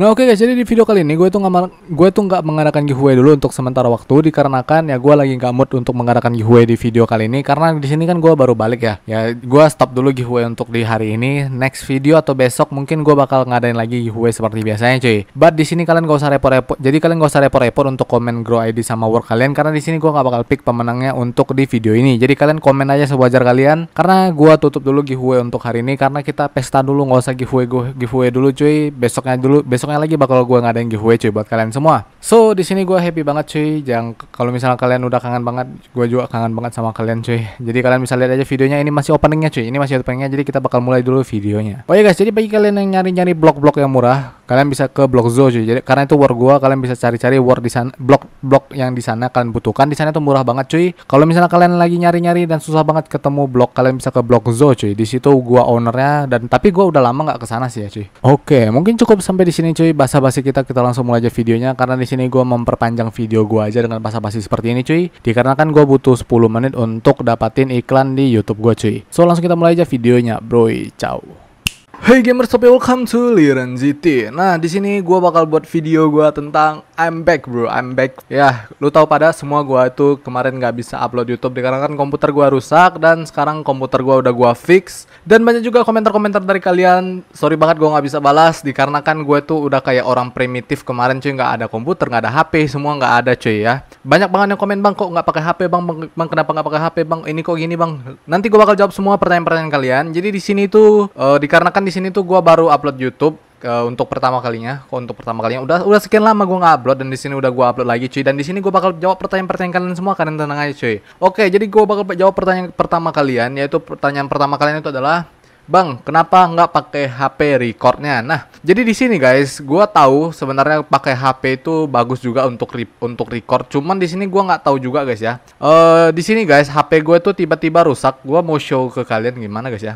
Nah oke okay guys, jadi di video kali ini gue tuh nggak gue tuh nggak mengadakan giveaway dulu untuk sementara waktu dikarenakan ya gue lagi nggak mood untuk mengadakan giveaway di video kali ini karena di sini kan gue baru balik ya. Ya gue stop dulu giveaway untuk di hari ini. Next video atau besok mungkin gue bakal ngadain lagi giveaway seperti biasanya cuy. But di sini kalian gak usah repot-repot. Jadi kalian gak usah repot-repot untuk komen grow ID sama work kalian karena di sini gue nggak bakal pick pemenangnya untuk di video ini. Jadi kalian komen aja sewajar kalian karena gue tutup dulu giveaway untuk hari ini karena kita pesta dulu nggak usah giveaway giveaway dulu cuy. Besoknya dulu besok besoknya lagi bakal gue ngadain giveaway cuy buat kalian semua. So di sini gue happy banget cuy. Jangan kalau misalnya kalian udah kangen banget, gue juga kangen banget sama kalian cuy. Jadi kalian bisa lihat aja videonya. Ini masih openingnya cuy. Ini masih openingnya. Jadi kita bakal mulai dulu videonya. Oh ya guys, jadi bagi kalian yang nyari-nyari blok-blok yang murah, kalian bisa ke blog Zo cuy. Jadi karena itu war gua kalian bisa cari-cari war di sana blog blog yang di sana kalian butuhkan. Di sana itu murah banget cuy. Kalau misalnya kalian lagi nyari-nyari dan susah banget ketemu blog, kalian bisa ke blog Zo cuy. Di situ gua ownernya dan tapi gua udah lama nggak kesana sih ya cuy. Oke, mungkin cukup sampai di sini cuy bahasa basi kita kita langsung mulai aja videonya karena di sini gua memperpanjang video gua aja dengan bahasa basi seperti ini cuy. Dikarenakan gua butuh 10 menit untuk dapatin iklan di YouTube gua cuy. So langsung kita mulai aja videonya, bro. Ciao. Hey gamers, tapi welcome to Liren GT. Nah, di sini gue bakal buat video gue tentang I'm back bro, I'm back. Ya, lu tahu pada semua gue itu kemarin nggak bisa upload YouTube dikarenakan komputer gue rusak dan sekarang komputer gue udah gue fix. Dan banyak juga komentar-komentar dari kalian. Sorry banget gue nggak bisa balas dikarenakan gue tuh udah kayak orang primitif kemarin cuy nggak ada komputer, nggak ada HP, semua nggak ada cuy ya. Banyak banget yang komen bang kok nggak pakai HP bang, bang, kenapa nggak pakai HP bang? Ini kok gini bang? Nanti gue bakal jawab semua pertanyaan-pertanyaan kalian. Jadi di sini tuh uh, dikarenakan di sini tuh gue baru upload YouTube uh, untuk pertama kalinya, untuk pertama kalinya. Udah udah sekian lama gue nggak upload dan di sini udah gue upload lagi cuy. Dan di sini gue bakal jawab pertanyaan-pertanyaan kalian semua kalian tenang aja cuy. Oke, jadi gue bakal jawab pertanyaan pertama kalian yaitu pertanyaan pertama kalian itu adalah Bang, kenapa nggak pakai HP recordnya? Nah, jadi di sini guys, gue tahu sebenarnya pakai HP itu bagus juga untuk re untuk record. Cuman di sini gue nggak tahu juga guys ya. Eh, uh, di sini guys, HP gue tuh tiba-tiba rusak. Gue mau show ke kalian gimana guys ya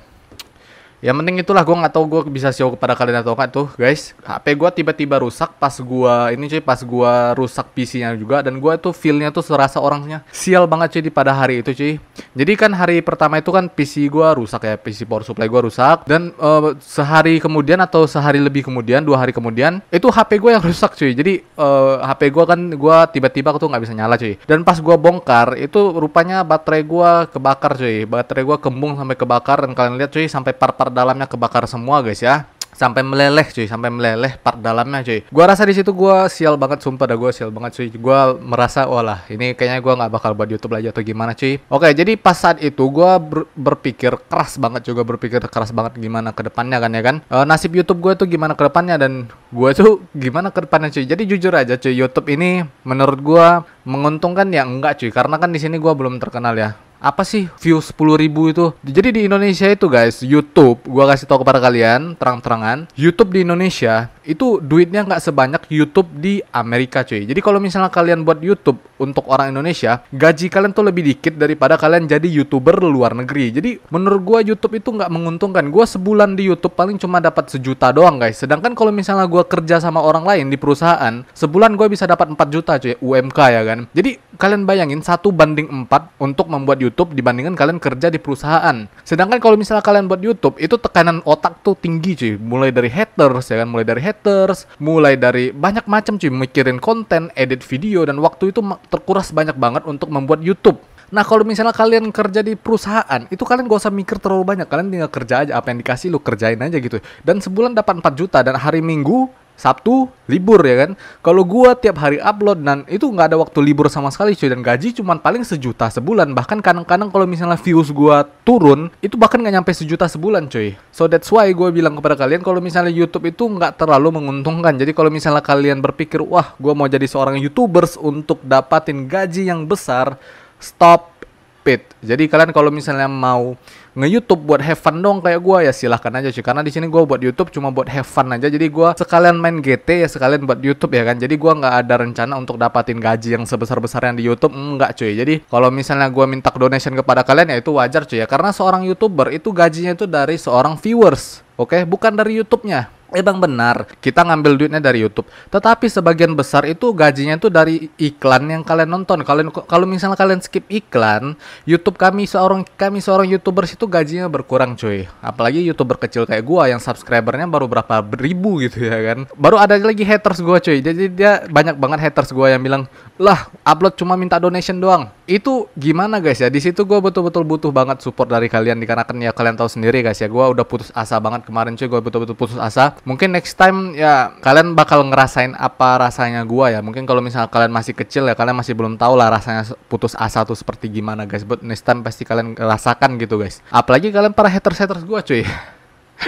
ya penting itulah gue nggak tahu gue bisa show kepada kalian atau enggak tuh guys. HP gue tiba-tiba rusak pas gue ini cuy pas gue rusak PC-nya juga dan gue tuh feelnya tuh serasa orangnya sial banget cuy di pada hari itu cuy. Jadi kan hari pertama itu kan PC gue rusak ya PC power supply gue rusak dan uh, sehari kemudian atau sehari lebih kemudian dua hari kemudian itu HP gue yang rusak cuy. Jadi uh, eh, HP gue kan gue tiba-tiba tuh nggak bisa nyala cuy. Dan pas gue bongkar itu rupanya baterai gue kebakar cuy. Baterai gue kembung sampai kebakar dan kalian lihat cuy sampai par-par dalamnya kebakar semua guys ya sampai meleleh cuy sampai meleleh part dalamnya cuy gua rasa di situ gua sial banget sumpah dah gua sial banget cuy gua merasa walah ini kayaknya gua nggak bakal buat YouTube lagi atau gimana cuy oke jadi pas saat itu gua ber berpikir keras banget juga berpikir keras banget gimana ke depannya kan ya kan e, nasib YouTube gua tuh gimana ke depannya dan gua tuh gimana ke depannya cuy jadi jujur aja cuy YouTube ini menurut gua menguntungkan ya enggak cuy karena kan di sini gua belum terkenal ya apa sih view 10 ribu itu? Jadi di Indonesia itu guys, YouTube, gua kasih tahu kepada kalian terang-terangan, YouTube di Indonesia itu duitnya nggak sebanyak YouTube di Amerika cuy. Jadi kalau misalnya kalian buat YouTube untuk orang Indonesia, gaji kalian tuh lebih dikit daripada kalian jadi YouTuber luar negeri. Jadi menurut gua YouTube itu nggak menguntungkan. Gua sebulan di YouTube paling cuma dapat sejuta doang guys. Sedangkan kalau misalnya gua kerja sama orang lain di perusahaan, sebulan gua bisa dapat 4 juta cuy, UMK ya kan. Jadi kalian bayangin satu banding 4 untuk membuat YouTube YouTube dibandingkan kalian kerja di perusahaan. Sedangkan kalau misalnya kalian buat YouTube, itu tekanan otak tuh tinggi cuy. Mulai dari haters ya kan, mulai dari haters, mulai dari banyak macam cuy, mikirin konten, edit video dan waktu itu terkuras banyak banget untuk membuat YouTube. Nah kalau misalnya kalian kerja di perusahaan, itu kalian gak usah mikir terlalu banyak. Kalian tinggal kerja aja, apa yang dikasih lu kerjain aja gitu. Dan sebulan dapat 4 juta, dan hari minggu Sabtu libur ya kan. Kalau gua tiap hari upload dan itu nggak ada waktu libur sama sekali cuy dan gaji cuma paling sejuta sebulan bahkan kadang-kadang kalau misalnya views gua turun itu bahkan nggak nyampe sejuta sebulan cuy. So that's why gua bilang kepada kalian kalau misalnya YouTube itu nggak terlalu menguntungkan. Jadi kalau misalnya kalian berpikir wah gua mau jadi seorang YouTubers untuk dapatin gaji yang besar, stop paid. Jadi kalian kalau misalnya mau nge-YouTube buat have fun dong kayak gue ya silahkan aja sih karena di sini gue buat YouTube cuma buat have fun aja jadi gue sekalian main GT ya sekalian buat YouTube ya kan jadi gue nggak ada rencana untuk dapatin gaji yang sebesar besarnya di YouTube enggak cuy jadi kalau misalnya gue minta donation kepada kalian ya itu wajar cuy ya karena seorang youtuber itu gajinya itu dari seorang viewers Oke, okay? bukan dari YouTube-nya. Emang eh, benar, kita ngambil duitnya dari YouTube. Tetapi sebagian besar itu gajinya itu dari iklan yang kalian nonton. Kalian kalau misalnya kalian skip iklan, YouTube kami seorang kami seorang YouTubers itu gajinya berkurang, cuy. Apalagi YouTuber kecil kayak gua yang subscribernya baru berapa ribu gitu ya kan. Baru ada lagi haters gua, cuy. Jadi dia banyak banget haters gua yang bilang, "Lah, upload cuma minta donation doang." itu gimana guys ya di situ gue betul-betul butuh banget support dari kalian dikarenakan ya kalian tahu sendiri guys ya gue udah putus asa banget kemarin cuy gue betul-betul putus asa mungkin next time ya kalian bakal ngerasain apa rasanya gue ya mungkin kalau misalnya kalian masih kecil ya kalian masih belum tahu lah rasanya putus asa tuh seperti gimana guys but next time pasti kalian rasakan gitu guys apalagi kalian para haters haters gue cuy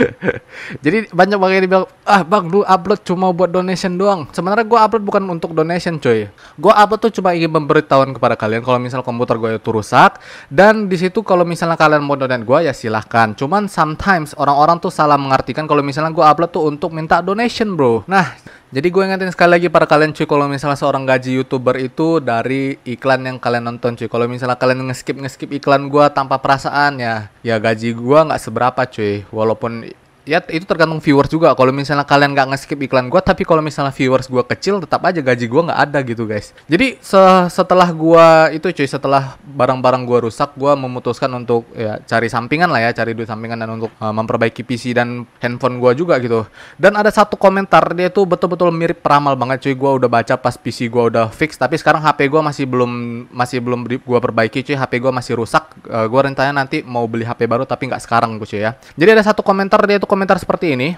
Jadi banyak banget yang bilang ah bang lu upload cuma buat donation doang. Sebenarnya gue upload bukan untuk donation coy. Gue upload tuh cuma ingin memberitahuan kepada kalian kalau misal komputer gue itu rusak. Dan di situ kalau misalnya kalian mau donate gue ya silahkan. Cuman sometimes orang-orang tuh salah mengartikan kalau misalnya gue upload tuh untuk minta donation bro. Nah jadi gue ingetin sekali lagi para kalian cuy kalau misalnya seorang gaji youtuber itu dari iklan yang kalian nonton cuy. Kalau misalnya kalian ngeskip ngeskip iklan gue tanpa perasaan ya, ya gaji gue nggak seberapa cuy. Walaupun ya itu tergantung viewers juga. Kalau misalnya kalian nggak nge-skip iklan gue, tapi kalau misalnya viewers gue kecil, tetap aja gaji gue nggak ada gitu guys. Jadi se setelah gue itu cuy, setelah barang-barang gue rusak, gue memutuskan untuk ya cari sampingan lah ya, cari duit sampingan dan untuk uh, memperbaiki PC dan handphone gue juga gitu. Dan ada satu komentar dia tuh betul-betul mirip peramal banget cuy. Gue udah baca pas PC gue udah fix, tapi sekarang HP gue masih belum masih belum gue perbaiki cuy. HP gue masih rusak. Uh, eh, gue rencananya nanti mau beli HP baru tapi nggak sekarang gue cuy ya. Jadi ada satu komentar dia tuh komentar seperti ini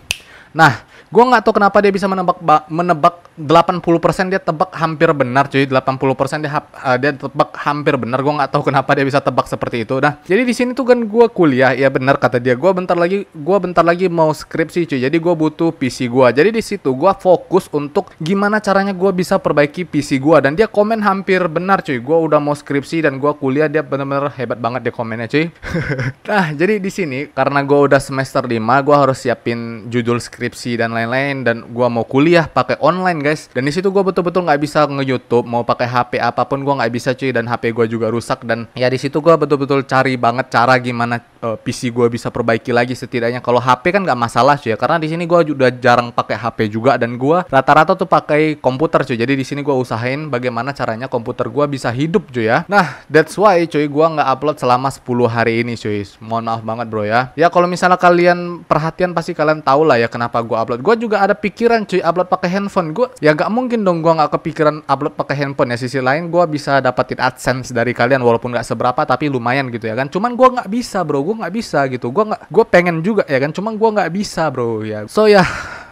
Nah, gue nggak tahu kenapa dia bisa menebak menebak 80% dia tebak hampir benar cuy 80% dia uh, dia tebak hampir benar gue nggak tahu kenapa dia bisa tebak seperti itu nah jadi di sini tuh kan gue kuliah ya benar kata dia gue bentar lagi gue bentar lagi mau skripsi cuy jadi gue butuh PC gue jadi di situ gue fokus untuk gimana caranya gue bisa perbaiki PC gue dan dia komen hampir benar cuy gue udah mau skripsi dan gue kuliah dia benar-benar hebat banget dia komennya cuy nah jadi di sini karena gue udah semester 5 gue harus siapin judul skripsi skripsi dan lain-lain dan gua mau kuliah pakai online guys dan di situ gua betul-betul nggak bisa nge-youtube mau pakai HP apapun gua nggak bisa cuy dan HP gua juga rusak dan ya di situ gua betul-betul cari banget cara gimana uh, eh, PC gua bisa perbaiki lagi setidaknya kalau HP kan nggak masalah cuy ya, karena di sini gua udah jarang pakai HP juga dan gua rata-rata tuh pakai komputer cuy jadi di sini gua usahain bagaimana caranya komputer gua bisa hidup cuy ya nah that's why cuy gua nggak upload selama 10 hari ini cuy mohon maaf banget bro ya ya kalau misalnya kalian perhatian pasti kalian tahu lah ya kenapa kenapa gue upload gue juga ada pikiran cuy upload pakai handphone gue ya gak mungkin dong gue gak kepikiran upload pakai handphone ya sisi lain gue bisa dapetin adsense dari kalian walaupun gak seberapa tapi lumayan gitu ya kan cuman gue gak bisa bro gue gak bisa gitu gue gak gue pengen juga ya kan cuman gue gak bisa bro ya so ya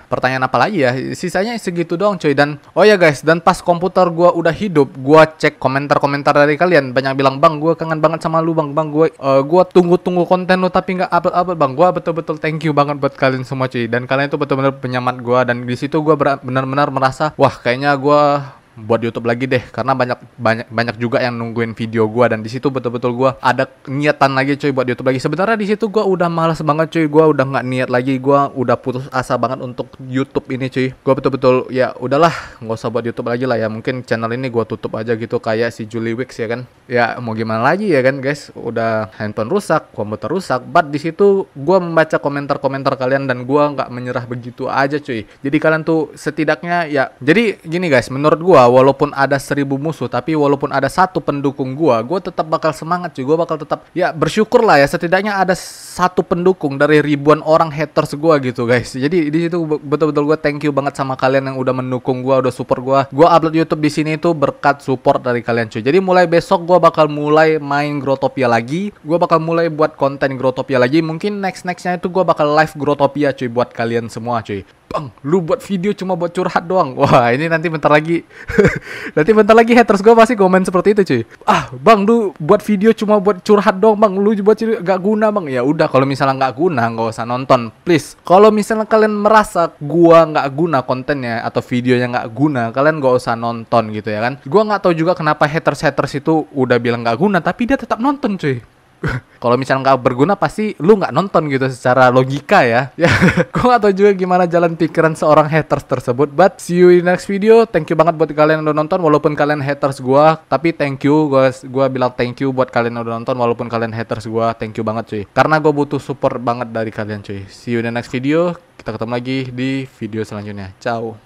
pertanyaan apa lagi ya sisanya segitu doang cuy dan oh ya guys dan pas komputer gua udah hidup gua cek komentar-komentar dari kalian banyak bilang bang gua kangen banget sama lu bang bang gua uh, gua tunggu-tunggu konten lu tapi nggak upload-upload bang gua betul-betul thank you banget buat kalian semua cuy dan kalian itu betul-betul penyemangat gua dan di situ gua benar-benar merasa wah kayaknya gua buat YouTube lagi deh karena banyak banyak banyak juga yang nungguin video gua dan di situ betul-betul gua ada niatan lagi cuy buat YouTube lagi. Sebenarnya di situ gua udah malas banget cuy, gua udah nggak niat lagi, gua udah putus asa banget untuk YouTube ini cuy. Gua betul-betul ya udahlah, nggak usah buat YouTube lagi lah ya. Mungkin channel ini gua tutup aja gitu kayak si Julie Wicks ya kan. Ya mau gimana lagi ya kan guys, udah handphone rusak, komputer rusak, but di situ gua membaca komentar-komentar kalian dan gua nggak menyerah begitu aja cuy. Jadi kalian tuh setidaknya ya jadi gini guys, menurut gua walaupun ada seribu musuh tapi walaupun ada satu pendukung gua gua tetap bakal semangat cuy gua bakal tetap ya bersyukur lah ya setidaknya ada satu pendukung dari ribuan orang haters gua gitu guys jadi di situ betul-betul gua thank you banget sama kalian yang udah mendukung gua udah support gua gua upload YouTube di sini itu berkat support dari kalian cuy jadi mulai besok gua bakal mulai main Grotopia lagi gua bakal mulai buat konten Grotopia lagi mungkin next nextnya itu gua bakal live Grotopia cuy buat kalian semua cuy Bang, lu buat video cuma buat curhat doang. Wah, ini nanti bentar lagi Nanti bentar lagi haters gue pasti komen seperti itu cuy. Ah bang lu buat video cuma buat curhat dong bang. Lu buat curhat, gak guna bang. Ya udah kalau misalnya gak guna nggak usah nonton please. Kalau misalnya kalian merasa gua nggak guna kontennya atau videonya nggak guna kalian gak usah nonton gitu ya kan. Gua nggak tahu juga kenapa haters haters itu udah bilang nggak guna tapi dia tetap nonton cuy kalau misalnya nggak berguna pasti lu nggak nonton gitu secara logika ya ya gue nggak tahu juga gimana jalan pikiran seorang haters tersebut but see you in next video thank you banget buat kalian yang udah nonton walaupun kalian haters gue tapi thank you gue gua bilang thank you buat kalian yang udah nonton walaupun kalian haters gue thank you banget cuy karena gue butuh support banget dari kalian cuy see you in the next video kita ketemu lagi di video selanjutnya ciao